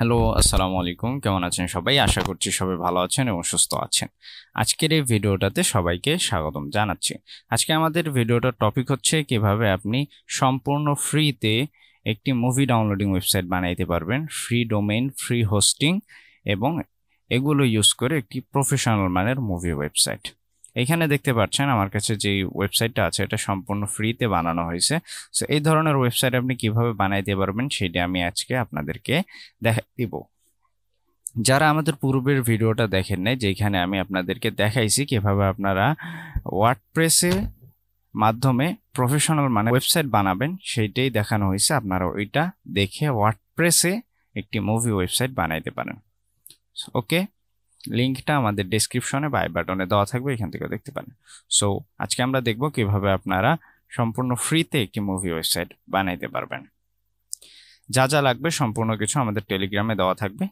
hello আসসালামু আলাইকুম কেমন আছেন সবাই আশা করছি সবাই ভালো আছেন এবং সুস্থ আছেন আজকের এই ভিডিওটাতে সবাইকে স্বাগতম জানাচ্ছি আজকে আমাদের ভিডিওটার টপিক হচ্ছে কিভাবে আপনি সম্পূর্ণ ফ্রিতে একটি মুভি ডাউনলোডিং ওয়েবসাইট বানাইতে পারবেন ফ্রি ডোমেইন ফ্রি হোস্টিং এবং এগুলো ইউজ করে একটি প্রফেশনাল মানের মুভি ওয়েবসাইট এখানে দেখতে পাচ্ছেন আমার কাছে যে ওয়েবসাইটটা আছে এটা সম্পূর্ণ ফ্রিতে বানানো হয়েছে সো এই ধরনের ওয়েবসাইট আপনি কিভাবে বানাইতে পারবেন সেটা আমি আজকে আপনাদেরকে দেখা দিব যারা আমাদের পূর্বের ভিডিওটা দেখেন নাই যেখানে আমি আপনাদেরকে দেখাইছি কিভাবে আপনারা ওয়ার্ডপ্রেসে মাধ্যমে প্রফেশনাল মানে ওয়েবসাইট বানাবেন সেইটাই দেখানো হয়েছে আপনারা ওইটা দেখে ওয়ার্ডপ্রেসে একটি মুভি ওয়েবসাইট বানাইতে পারেন ওকে লিঙ্কটা আমাদের ডিসক্রিপশনে বাই বাটনে দেওয়া থাকবে এখান থেকে দেখতে পারেন সো আজকে আমরা দেখব কিভাবে আপনারা সম্পূর্ণ ফ্রিতে একটি মুভি ওয়েবসাইট বানাইতে পারবেন যা যা লাগবে সম্পূর্ণ কিছু আমাদের টেলিগ্রামে দেওয়া থাকবে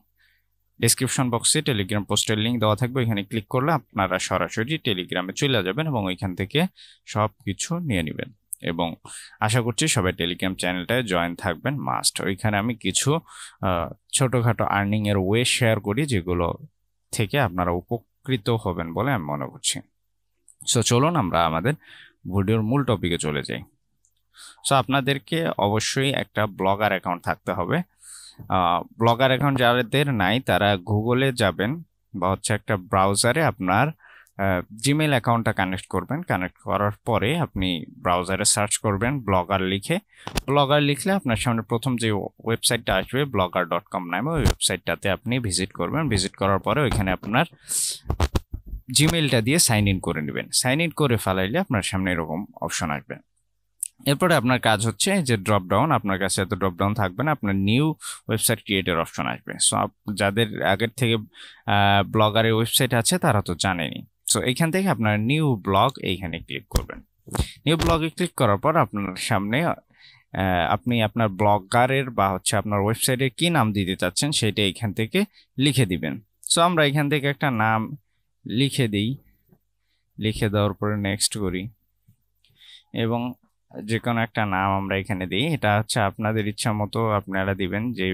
ডিসক্রিপশন বক্সে টেলিগ্রাম পোস্টের লিঙ্ক দেওয়া থাকবে এখানে ক্লিক করলে আপনারা সরাসরি টেলিগ্রামে চলে যাবেন এবং ওইখান থেকে সব কিছু নিয়ে নেবেন এবং আশা করছি সবাই টেলিগ্রাম চ্যানেলটায় জয়েন থাকবেন মাস্ট ওইখানে আমি কিছু ছোটোখাটো আর্নিংয়ের ওয়ে শেয়ার করি যেগুলো থেকে আপনারা উপকৃত হবেন বলে আমি মনে করছি সো চলুন আমরা আমাদের ভিডিওর মূল টপিকে চলে যাই সো আপনাদেরকে অবশ্যই একটা ব্লগার অ্যাকাউন্ট থাকতে হবে ব্লগার অ্যাকাউন্ট যাদের নাই তারা গুগলে যাবেন বা হচ্ছে একটা ব্রাউজারে আপনার জিমেল অ্যাকাউন্টটা কানেক্ট করবেন কানেক্ট করার পরে আপনি ব্রাউজারে সার্চ করবেন ব্লগার লিখে ব্লগার লিখলে আপনার সামনে প্রথম যে ওয়েবসাইটটা আসবে ব্লগার ডট কম নামে ওই ওয়েবসাইটটাতে আপনি ভিজিট করবেন ভিজিট করার পরে ওইখানে আপনার জিমেলটা দিয়ে সাইন ইন করে নেবেন সাইন ইন করে ফেলাইলে আপনার সামনে এরকম অপশন আসবে এরপরে আপনার কাজ হচ্ছে যে ড্রপ ডাউন আপনার কাছে এত ড্রপ ডাউন থাকবে না আপনার নিউ ওয়েবসাইট ক্রিয়েটের অপশন আসবে সো যাদের আগের থেকে ব্লগারের ওয়েবসাইট আছে তারা তো জানেনি সো এখান থেকে আপনার নিউ ব্লগ এইখানে ক্লিক করবেন নিউ ব্লগে ক্লিক করার পর আপনার সামনে আপনি আপনার ব্লগারের বা হচ্ছে আপনার ওয়েবসাইটের কি নাম দিতে চাচ্ছেন সেটা এখান থেকে লিখে দিবেন সো আমরা এখান থেকে একটা নাম লিখে দিই লিখে দেওয়ার পরে নেক্সট করি এবং যে কোনো একটা নাম আমরা এখানে দিই এটা হচ্ছে আপনাদের ইচ্ছা মতো আপনারা দিবেন যে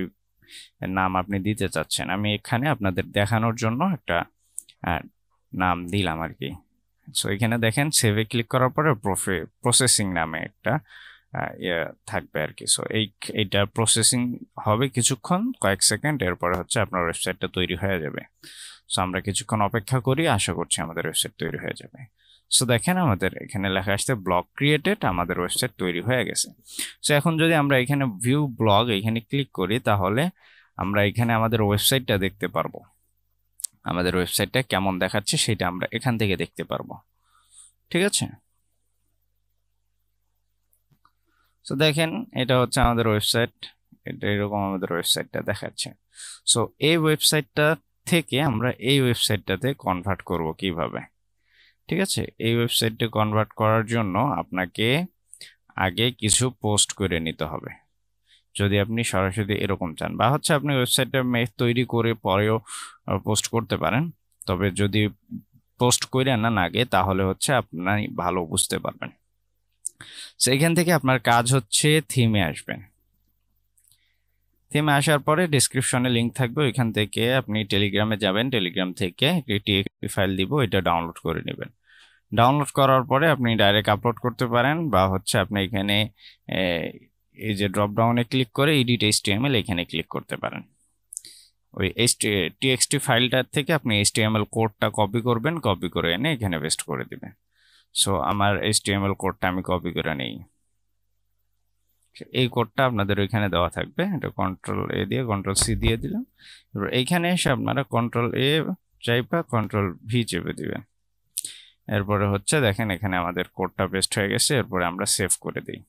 নাম আপনি দিতে চাচ্ছেন আমি এখানে আপনাদের দেখানোর জন্য একটা নাম দিলাম আর কি সো এখানে দেখেন সেভে ক্লিক করার পরে প্রসেসিং নামে একটা ইয়ে থাকবে আর কি সো এই এইটা প্রসেসিং হবে কিছুক্ষণ কয়েক সেকেন্ড এরপরে হচ্ছে আপনার ওয়েবসাইটটা তৈরি হয়ে যাবে সো আমরা কিছুক্ষণ অপেক্ষা করি আশা করছি আমাদের ওয়েবসাইট তৈরি হয়ে যাবে সো দেখেন আমাদের এখানে লেখা আসছে ব্লগ ক্রিয়েটেড আমাদের ওয়েবসাইট তৈরি হয়ে গেছে সো এখন যদি আমরা এখানে ভিউ ব্লগ এখানে ক্লিক করি তাহলে আমরা এখানে আমাদের ওয়েবসাইটটা দেখতে পারবো আমাদের ওয়েবসাইটটা কেমন দেখাচ্ছে সেটা আমরা এখান থেকে দেখতে পারবো ঠিক আছে সো দেখেন এটা হচ্ছে আমাদের ওয়েবসাইট এটা এরকম আমাদের ওয়েবসাইটটা দেখাচ্ছে সো এই ওয়েবসাইটটা থেকে আমরা এই ওয়েবসাইটটাতে কনভার্ট করব কিভাবে ঠিক আছে এই ওয়েবসাইটটা কনভার্ট করার জন্য আপনাকে আগে কিছু পোস্ট করে নিতে হবে যদি আপনি সরাসরি এরকম চান বা হচ্ছে আপনি ওয়েবসাইটটা তৈরি করে পরেও পোস্ট করতে পারেন তবে যদি পোস্ট করে না লাগে তাহলে হচ্ছে আপনি ভালো বুঝতে পারবেন সেইখান থেকে আপনার কাজ হচ্ছে থিমে আসবেন থিমে আসার পরে ডিসক্রিপশনে লিঙ্ক থাকবে ওইখান থেকে আপনি টেলিগ্রামে যাবেন টেলিগ্রাম থেকে একটি ফাইল দিব এটা ডাউনলোড করে নেবেন ডাউনলোড করার পরে আপনি ডাইরেক্ট আপলোড করতে পারেন বা হচ্ছে আপনি এখানে এই যে ড্রপ ডাউনে ক্লিক করে এডিট এইচটিএমএল এখানে ক্লিক করতে পারেন ওই এইচ টিএক্সটি ফাইলটার থেকে আপনি এইচটিএমএল কোডটা কপি করবেন কপি করে এনে এখানে পেস্ট করে দেবে সো আমার এল কোডটা আমি কপি করে নেই এই কোডটা আপনাদের ওইখানে দেওয়া থাকবে এটা কন্ট্রোল এ দিয়ে কন্ট্রোল সি দিয়ে দিলাম এবার এইখানে এসে আপনারা কন্ট্রোল এ চাইপা কন্ট্রোল ভি চেপে দিবেন এরপরে হচ্ছে দেখেন এখানে আমাদের কোডটা বেস্ট হয়ে গেছে এরপরে আমরা সেভ করে দিই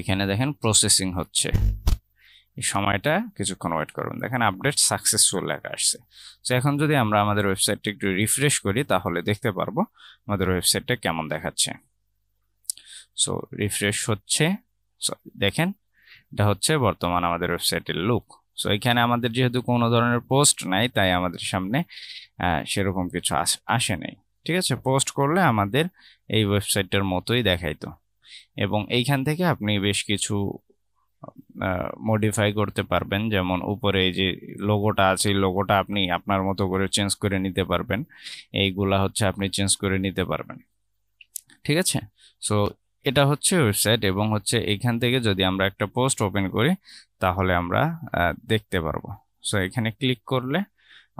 এখানে দেখেন প্রসেসিং হচ্ছে এই সময়টা কিছুক্ষণ ওয়েট করুন দেখেন আপডেট সাকসেসফুল লেখা আসছে তো এখন যদি আমরা আমাদের ওয়েবসাইটটা একটু রিফ্রেশ করি তাহলে দেখতে পারবো আমাদের ওয়েবসাইটটা কেমন দেখাচ্ছে সো রিফ্রেশ হচ্ছে দেখেন এটা হচ্ছে বর্তমান আমাদের ওয়েবসাইটের লুক সো এখানে আমাদের যেহেতু কোনো ধরনের পোস্ট নাই তাই আমাদের সামনে সেরকম কিছু আসে নেই ঠিক আছে পোস্ট করলে আমাদের এই ওয়েবসাইটটার মতোই দেখাইতো এবং এইখান থেকে আপনি বেশ কিছু মডিফাই করতে পারবেন যেমন উপরে এই যে লোগোটা আছে এই লোগোটা আপনি আপনার মতো করে চেঞ্জ করে নিতে পারবেন এইগুলা হচ্ছে আপনি চেঞ্জ করে নিতে পারবেন ঠিক আছে সো এটা হচ্ছে ওয়েবসাইট এবং হচ্ছে এখান থেকে যদি আমরা একটা পোস্ট ওপেন করি তাহলে আমরা দেখতে পারবো সো এখানে ক্লিক করলে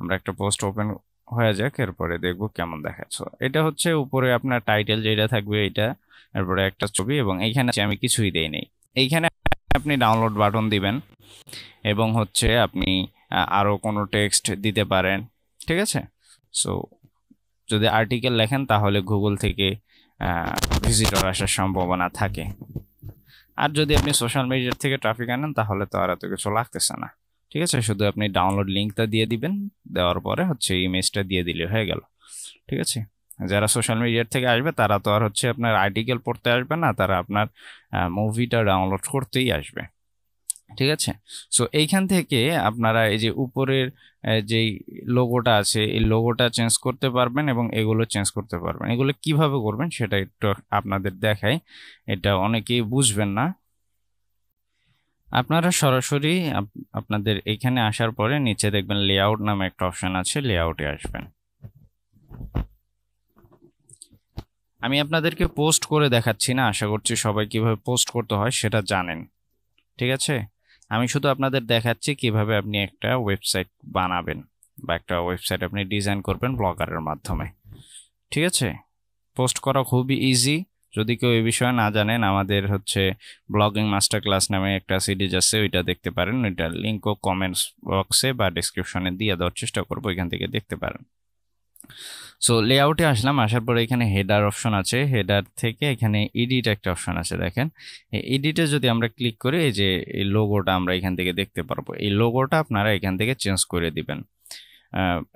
আমরা একটা পোস্ট ওপেন হয়ে যাক এরপরে দেখব কেমন দেখাচ্ছ এটা হচ্ছে উপরে আপনার টাইটেল যেটা থাকবে এটা এরপরে একটা ছবি এবং এইখানে আমি কিছুই দেই নেই এইখানে আপনি ডাউনলোড বাটন দিবেন এবং হচ্ছে আপনি আরও কোনো টেক্সট দিতে পারেন ঠিক আছে সো যদি আর্টিকেল লেখেন তাহলে গুগল থেকে ভিজিটর আসার সম্ভাবনা থাকে আর যদি আপনি সোশ্যাল মিডিয়ার থেকে ট্রাফিক আনেন তাহলে তো আর এত কিছু লাগতেছে না ঠিক আছে শুধু আপনি ডাউনলোড লিঙ্কটা দিয়ে দিবেন দেওয়ার পরে হচ্ছে ইমেজটা দিয়ে দিলে হয়ে গেল ঠিক আছে যারা সোশ্যাল মিডিয়ার থেকে আসবে তারা তো আর হচ্ছে আপনার আর্টিকেল পড়তে আসবে না তারা আপনার মুভিটা ডাউনলোড করতেই আসবে ঠিক আছে সো এইখান থেকে আপনারা এই যে উপরের যে লোগোটা আছে এই লোগোটা চেঞ্জ করতে পারবেন এবং এগুলো চেঞ্জ করতে পারবেন এগুলো কিভাবে করবেন সেটা একটু আপনাদের দেখাই এটা অনেকেই বুঝবেন না আপনারা সরাসরি আপনাদের এখানে আসার পরে নিচে দেখবেন লেআউট নামে একটা অপশন আছে লেআউটে আসবেন আমি আপনাদেরকে পোস্ট করে দেখাচ্ছি না আশা করছি সবাই কিভাবে পোস্ট করতে হয় সেটা জানেন ঠিক আছে আমি শুধু আপনাদের দেখাচ্ছি কিভাবে আপনি একটা ওয়েবসাইট বানাবেন বা একটা ওয়েবসাইট আপনি ডিজাইন করবেন ব্লগারের মাধ্যমে ঠিক আছে পোস্ট করা খুবই ইজি যদি কেউ এই বিষয়ে না জানেন আমাদের হচ্ছে ব্লগিং মাস্টার ক্লাস নামে একটা সিরিজ আছে ওইটা দেখতে পারেন ওইটার লিঙ্কও কমেন্টস বক্সে বা ডিসক্রিপশনে দিয়ে দেওয়ার চেষ্টা করবো এখান থেকে দেখতে পারেন সো লেআউটে আসলাম আসার পরে এখানে হেডার অপশন আছে হেডার থেকে এখানে এডিট একটা অপশন আছে দেখেন এডিটে যদি আমরা ক্লিক করি এই যে এই লোগোটা আমরা এখান থেকে দেখতে পারবো এই লোগোটা আপনারা এখান থেকে চেঞ্জ করে দিবেন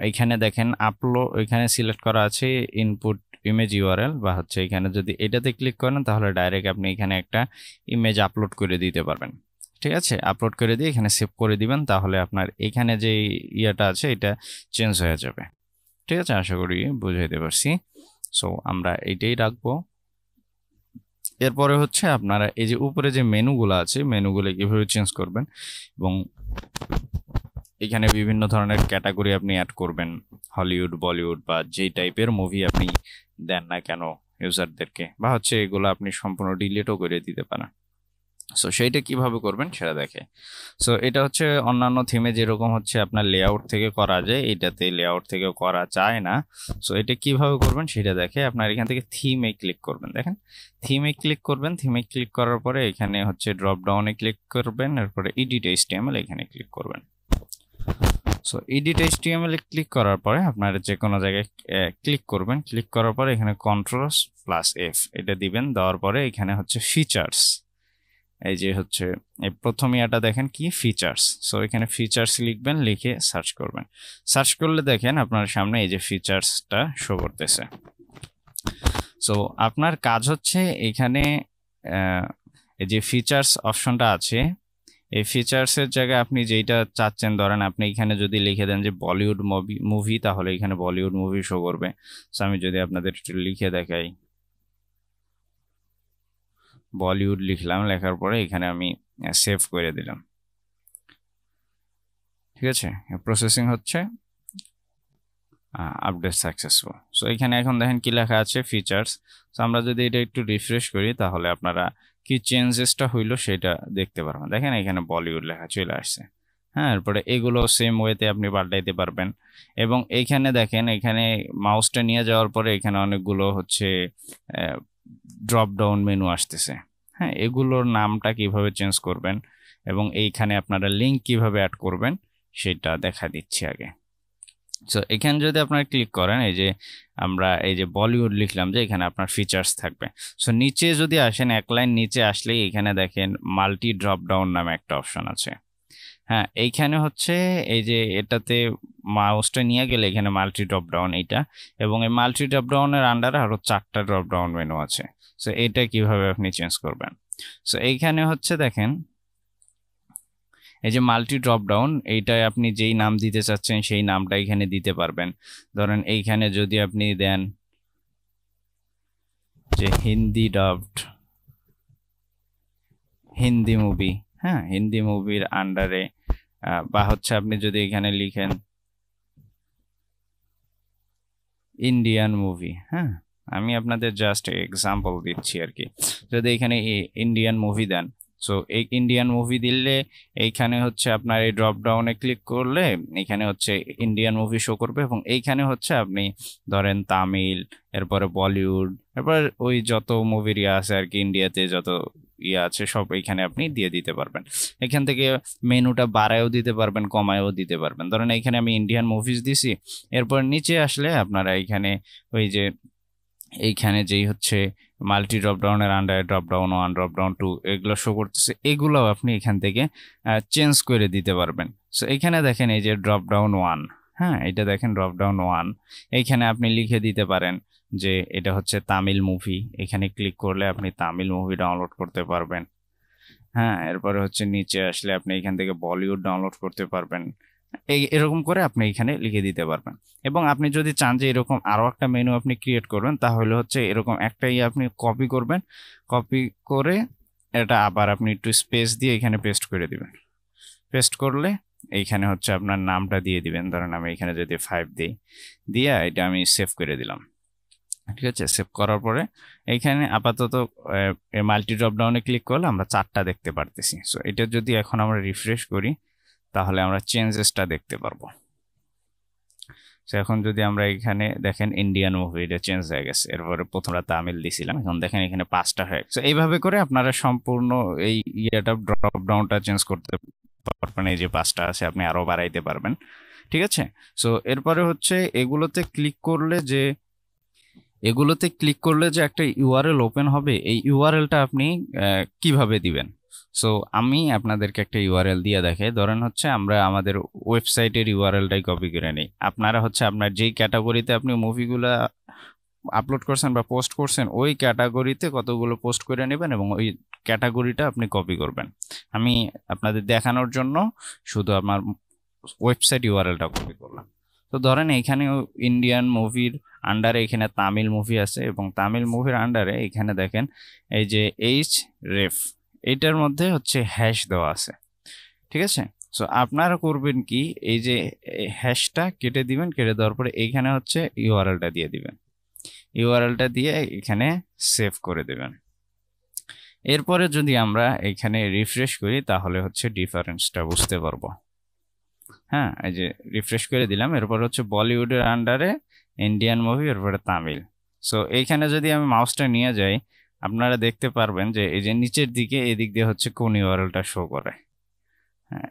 এখানে দেখেন আপলো এখানে সিলেক্ট করা আছে ইনপুট ইমেজ ইউআরএল বা হচ্ছে এখানে যদি এটাতে ক্লিক করেন তাহলে ডাইরেক্ট আপনি এখানে একটা ইমেজ আপলোড করে দিতে পারবেন ঠিক আছে আপলোড করে দিয়ে এখানে সেভ করে দিবেন তাহলে আপনার এখানে যে ইয়েটা আছে এটা চেঞ্জ হয়ে যাবে ঠিক আছে আশা করি বুঝাইতে পারছি সো আমরা এটাই রাখবো এরপরে হচ্ছে আপনারা এই যে উপরে যে মেনুগুলো আছে মেনুগুলো কীভাবে চেঞ্জ করবেন এবং এখানে বিভিন্ন ধরনের ক্যাটাগরি আপনি অ্যাড করবেন হলিউড বলিউড বা যেই টাইপের মুভি আপনি দেন না কেন ইউজারদেরকে বা হচ্ছে এগুলো আপনি সম্পূর্ণ ডিলিটও করে দিতে পারেন সো সেইটা কিভাবে করবেন সেটা দেখে সো এটা হচ্ছে অন্যান্য থিমে যেরকম হচ্ছে আপনার লেআউট থেকে করা যায় এটাতে লেআউট থেকে করা যায় না সো এটা কিভাবে করবেন সেটা দেখে আপনার এখান থেকে থিমে ক্লিক করবেন দেখেন থিমে ক্লিক করবেন থিমে ক্লিক করার পরে এখানে হচ্ছে ড্রপ ডাউনে ক্লিক করবেন এরপরে ইডিট এইচটিএমএল এখানে ক্লিক করবেন সো এডিট এইচটিএমএল এ ক্লিক করার পরে আপনারা যে কোনো জায়গায় ক্লিক করবেন ক্লিক করার পরে এখানে কন্ট্রোল প্লাস এফ এটা দিবেন দেওয়ার পরে এখানে হচ্ছে ফিচার্স এই যে হচ্ছে এই প্রথম ইয়াটা দেখেন কি ফিচার্স সো এখানে ফিচার্স লিখবেন লিখে সার্চ করবেন সার্চ করলে দেখেন আপনার সামনে এই যে ফিচার্সটা শো করতেছে সো আপনার কাজ হচ্ছে এখানে এই যে ফিচার্স অপশনটা আছে এই ফিচার্সের জায়গায় আপনি যেইটা চাচ্ছেন ধরেন আপনি এখানে যদি লিখে দেন যে বলিউড মুভি মুভি তাহলে এখানে বলিউড মুভি শো করবে সো আমি যদি আপনাদের একটু লিখে দেখাই বলিউড লিখলাম লেখার পরে এখানে আমি সেভ করে দিলাম ঠিক আছে প্রসেসিং হচ্ছে আপডেট সাকসেসফুল সো এখানে এখন দেখেন কী লেখা আছে ফিচার্স সো আমরা যদি এটা একটু রিফ্রেশ করি তাহলে আপনারা কি চেঞ্জেসটা হইলো সেটা দেখতে পারবেন দেখেন এখানে বলিউড লেখা চলে আসছে হ্যাঁ এরপরে এগুলো সেম ওয়েতে আপনি পাল্টাইতে পারবেন এবং এইখানে দেখেন এখানে মাউসটা নিয়ে যাওয়ার পরে এখানে অনেকগুলো হচ্ছে ড্রপ ডাউন মেনু আসতেছে হ্যাঁ এগুলোর নামটা কিভাবে চেঞ্জ করবেন এবং এইখানে আপনারা লিঙ্ক কিভাবে অ্যাড করবেন সেটা দেখা দিচ্ছি আগে সো এখানে যদি আপনারা ক্লিক করেন এই যে আমরা এই যে বলিউড লিখলাম যে এখানে আপনার ফিচার্স থাকবে সো নিচে যদি আসেন এক লাইন নিচে আসলেই এখানে দেখেন মাল্টি ড্রপ ডাউন নামে একটা অপশন আছে হ্যাঁ এইখানে হচ্ছে এই যে এটাতে মাউসটা নিয়ে গেলে এখানে মাল্টি ড্রপ ডাউন এইটা এবং এই মাল্টি ড্রপ ডাউনের আন্ডারে আরও চারটা ড্রপ ডাউন মেনু আছে সো এটা কিভাবে আপনি চেঞ্জ করবেন সো এইখানে হচ্ছে দেখেন এই যে মাল্টি ড্রপ ডাউন এইটায় আপনি যেই নাম দিতে চাচ্ছেন সেই নামটা এখানে দিতে পারবেন ধরেন এইখানে যদি আপনি দেন যে হিন্দি ডাবড হিন্দি মুভি হ্যাঁ হিন্দি মুভির আন্ডারে বা হচ্ছে আপনি যদি এখানে লিখেন ইন্ডিয়ান মুভি হ্যাঁ আমি আপনাদের জাস্ট এক্সাম্পল দিচ্ছি আর কি যদি এখানে ইন্ডিয়ান মুভি দেন সো এই ইন্ডিয়ান মুভি দিলে এইখানে হচ্ছে আপনার এই ড্রপ ডাউনে ক্লিক করলে এখানে হচ্ছে ইন্ডিয়ান মুভি শো করবে এবং এইখানে হচ্ছে আপনি ধরেন তামিল এরপরে বলিউড এরপর ওই যত মুভির ইয়ে আছে আর কি ইন্ডিয়াতে যত ইয়ে আছে সব এইখানে আপনি দিয়ে দিতে পারবেন এখান থেকে মেনুটা বাড়ায়ও দিতে পারবেন কমায়ও দিতে পারবেন ধরেন এইখানে আমি ইন্ডিয়ান মুভিজ দিছি এরপর নিচে আসলে আপনারা এইখানে ওই যে এইখানে যেই হচ্ছে মাল্টি ড্রপ ডাউনের আন্ডারে drop down one drop down two এগুলো শো করতেছে এগুলোও আপনি এখান থেকে চেঞ্জ করে দিতে পারবেন সো এখানে দেখেন এই যে ড্রপ ডাউন ওয়ান হ্যাঁ এটা দেখেন ড্রপ ডাউন ওয়ান এইখানে আপনি লিখে দিতে পারেন যে এটা হচ্ছে তামিল মুভি এখানে ক্লিক করলে আপনি তামিল মুভি ডাউনলোড করতে পারবেন হ্যাঁ এরপরে হচ্ছে নিচে আসলে আপনি এখান থেকে বলিউড ডাউনলোড করতে পারবেন এই এরকম করে আপনি এখানে লিখে দিতে পারবেন এবং আপনি যদি চান যে এরকম আরও একটা মেনু আপনি ক্রিয়েট করবেন তাহলে হচ্ছে এরকম একটাই আপনি কপি করবেন কপি করে এটা আবার আপনি একটু স্পেস দিয়ে এখানে পেস্ট করে দিবেন পেস্ট করলে এইখানে হচ্ছে আপনার নামটা দিয়ে দিবেন ধরেন আমি এখানে যদি ফাইভ দিই দিয়ে এটা আমি সেভ করে দিলাম ঠিক আছে সেভ করার পরে এইখানে আপাতত মাল্টি ড্রপডাউনে ক্লিক করলে আমরা চারটা দেখতে পারতেছি সো এটা যদি এখন আমরা রিফ্রেশ করি তাহলে আমরা চেঞ্জেসটা দেখতে পারবো তো এখন যদি আমরা এখানে দেখেন ইন্ডিয়ান মুভি এটা চেঞ্জ হয়ে গেছে এরপরে প্রথমটা তামিল দিছিলাম এখন দেখেন এখানে পাঁচটা হয়ে গেছে এইভাবে করে আপনারা সম্পূর্ণ এই ইয়েটা ড্রপ ডাউনটা চেঞ্জ করতে পারবেন এই যে পাঁচটা আছে আপনি আরও বাড়াইতে পারবেন ঠিক আছে সো এরপরে হচ্ছে এগুলোতে ক্লিক করলে যে এগুলোতে ক্লিক করলে যে একটা ইউআরএল ওপেন হবে এই ইউআরএলটা আপনি কিভাবে দিবেন সো আমি আপনাদেরকে একটা ইউআরএল দিয়ে দেখে ধরেন হচ্ছে আমরা আমাদের ওয়েবসাইটের ইউআরএলটাই কপি করে নিই আপনারা হচ্ছে আপনার যেই ক্যাটাগরিতে আপনি মুভিগুলো আপলোড করছেন বা পোস্ট করছেন ওই ক্যাটাগরিতে কতগুলো পোস্ট করে নেবেন এবং ওই ক্যাটাগরিটা আপনি কপি করবেন আমি আপনাদের দেখানোর জন্য শুধু আমার ওয়েবসাইট ইউআরএলটা কপি করলাম তো ধরেন এখানে ইন্ডিয়ান মুভির আন্ডারে এখানে তামিল মুভি আছে এবং তামিল মুভির আন্ডারে এখানে দেখেন এই যে এইচ রেফ এটার মধ্যে হচ্ছে হ্যাশ দেওয়া আছে ঠিক আছে সো আপনারা করবেন কি এই যে হ্যাশটা কেটে দিবেন কেটে দেওয়ার পরে এইখানে হচ্ছে ইউআরএলটা দিয়ে দিবেন ইউআরএলটা দিয়ে এখানে সেভ করে দেবেন এরপরে যদি আমরা এখানে রিফ্রেশ করি তাহলে হচ্ছে ডিফারেন্সটা বুঝতে পারবো হ্যাঁ এই যে রিফ্রেশ করে দিলাম এরপর হচ্ছে বলিউডের আন্ডারে ইন্ডিয়ান মুভি এরপরে তামিল সো এইখানে যদি আমি মাউসটা নিয়ে যাই আপনারা দেখতে পারবেন যে এই যে নিচের দিকে এদিক দিয়ে হচ্ছে কোন ইউআরএলটা শো করে হ্যাঁ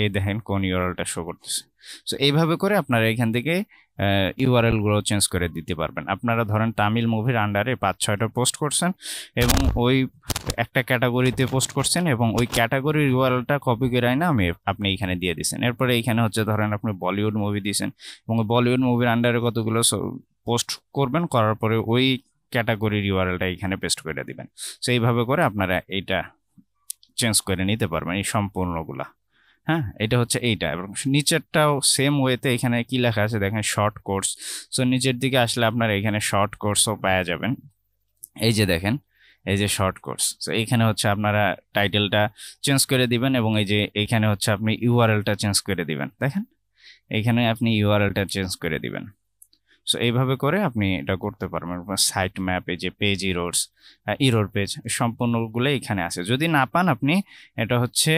এই দেখেন কোন ইউরালটা শো করতেছে সো এইভাবে করে আপনারা এখান থেকে ইউআরএলগুলো চেঞ্জ করে দিতে পারবেন আপনারা ধরেন তামিল মুভির আন্ডারে পাঁচ ছয়টা পোস্ট করছেন এবং ওই একটা ক্যাটাগরিতে পোস্ট করছেন এবং ওই ক্যাটাগরির ইউআরএলটা কপি করে না আমি আপনি এখানে দিয়ে দিচ্ছেন এরপরে এইখানে হচ্ছে ধরেন আপনি বলিউড মুভি দিয়েছেন এবং বলিউড মুভির আন্ডারে কতগুলো পোস্ট করবেন করার পরে ওই ক্যাটাগরি রিওয়ারেলটা এখানে পেস্ট করে দিবেন সো এইভাবে করে আপনারা এইটা চেঞ্জ করে নিতে পারবেন এই সম্পূর্ণগুলা হ্যাঁ এটা হচ্ছে এইটা এবং নিচেরটাও সেম ওয়েতে এখানে কি লেখা আছে দেখেন শর্ট কোর্স সো নিচের দিকে আসলে আপনারা এখানে শর্ট কোর্সও পাওয়া যাবেন এই যে দেখেন এই যে শর্ট কোর্স তো এখানে হচ্ছে আপনারা টাইটেলটা চেঞ্জ করে দিবেন এবং এই যে এখানে হচ্ছে আপনি ইউআরএলটা চেঞ্জ করে দিবেন দেখেন এখানে আপনি ইউআরএলটা চেঞ্জ করে দিবেন সো এইভাবে করে আপনি এটা করতে পারবেন সাইট ম্যাপে যে পেজ ইরোর্স ইরোর পেজ সম্পূর্ণগুলো এখানে আছে যদি না পান আপনি এটা হচ্ছে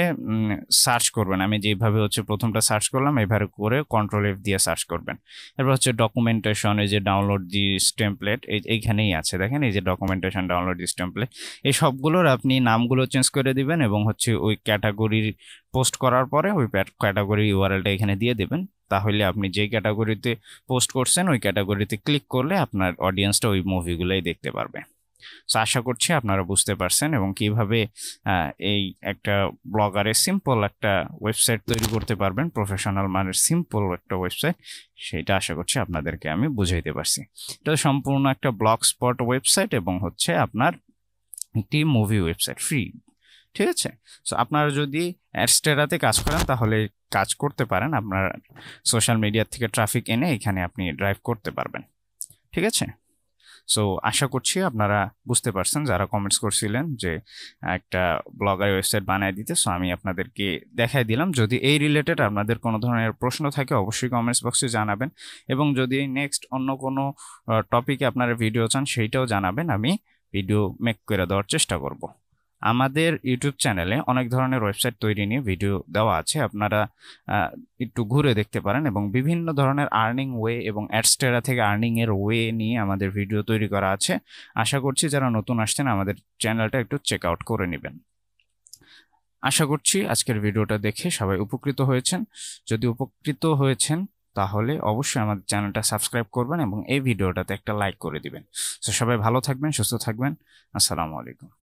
সার্চ করবেন আমি যেভাবে হচ্ছে প্রথমটা সার্চ করলাম এভাবে করে কন্ট্রোল এফ দিয়ে সার্চ করবেন এরপর হচ্ছে ডকুমেন্টেশন এই যে ডাউনলোড দিস টেমপ্লেট এইখানেই আছে দেখেন এই যে ডকুমেন্টেশন ডাউনলোড দিস টেমপ্লেট এই সবগুলোর আপনি নামগুলো চেঞ্জ করে দিবেন এবং হচ্ছে ওই ক্যাটাগরির পোস্ট করার পরে ওই ক্যাটাগরি ইউআরএলটা এখানে দিয়ে দেবেন তাহলে আপনি যে ক্যাটাগরিতে পোস্ট করছেন ওই ক্যাটাগরিতে ক্লিক করলে আপনার অডিয়েন্সটা ওই মুভিগুলোই দেখতে পারবে সো আশা করছি আপনারা বুঝতে পারছেন এবং কিভাবে এই একটা ব্লগারে সিম্পল একটা ওয়েবসাইট তৈরি করতে পারবেন প্রফেশনাল মানের সিম্পল একটা ওয়েবসাইট সেটা আশা করছি আপনাদেরকে আমি বুঝাইতে পারছি এটা সম্পূর্ণ একটা ব্লগ স্পট ওয়েবসাইট এবং হচ্ছে আপনার একটি মুভি ওয়েবসাইট ফ্রি ঠিক আছে সো আপনারা যদি অ্যাডস্টেরাতে কাজ করেন তাহলে কাজ করতে পারেন আপনার সোশ্যাল মিডিয়ার থেকে ট্রাফিক এনে এখানে আপনি ড্রাইভ করতে পারবেন ঠিক আছে সো আশা করছি আপনারা বুঝতে পারছেন যারা কমেন্টস করছিলেন যে একটা ব্লগার ওয়েবসাইট বানায় দিতে সো আমি আপনাদেরকে দেখাই দিলাম যদি এই রিলেটেড আপনাদের কোনো ধরনের প্রশ্ন থাকে অবশ্যই কমেন্টস বক্সে জানাবেন এবং যদি নেক্সট অন্য কোনো টপিকে আপনারা ভিডিও চান সেইটাও জানাবেন আমি ভিডিও মেক করে দেওয়ার চেষ্টা করব আমাদের ইউটিউব চ্যানেলে অনেক ধরনের ওয়েবসাইট তৈরি নিয়ে ভিডিও দেওয়া আছে আপনারা একটু ঘুরে দেখতে পারেন এবং বিভিন্ন ধরনের আর্নিং ওয়ে এবং অ্যাডস্টেরা থেকে আর্নিংয়ের ওয়ে নিয়ে আমাদের ভিডিও তৈরি করা আছে আশা করছি যারা নতুন আসছেন আমাদের চ্যানেলটা একটু চেক আউট করে নেবেন আশা করছি আজকের ভিডিওটা দেখে সবাই উপকৃত হয়েছেন যদি উপকৃত হয়েছেন তাহলে অবশ্যই আমাদের চ্যানেলটা সাবস্ক্রাইব করবেন এবং এই ভিডিওটাতে একটা লাইক করে দিবেন তো সবাই ভালো থাকবেন সুস্থ থাকবেন আসসালামু আলাইকুম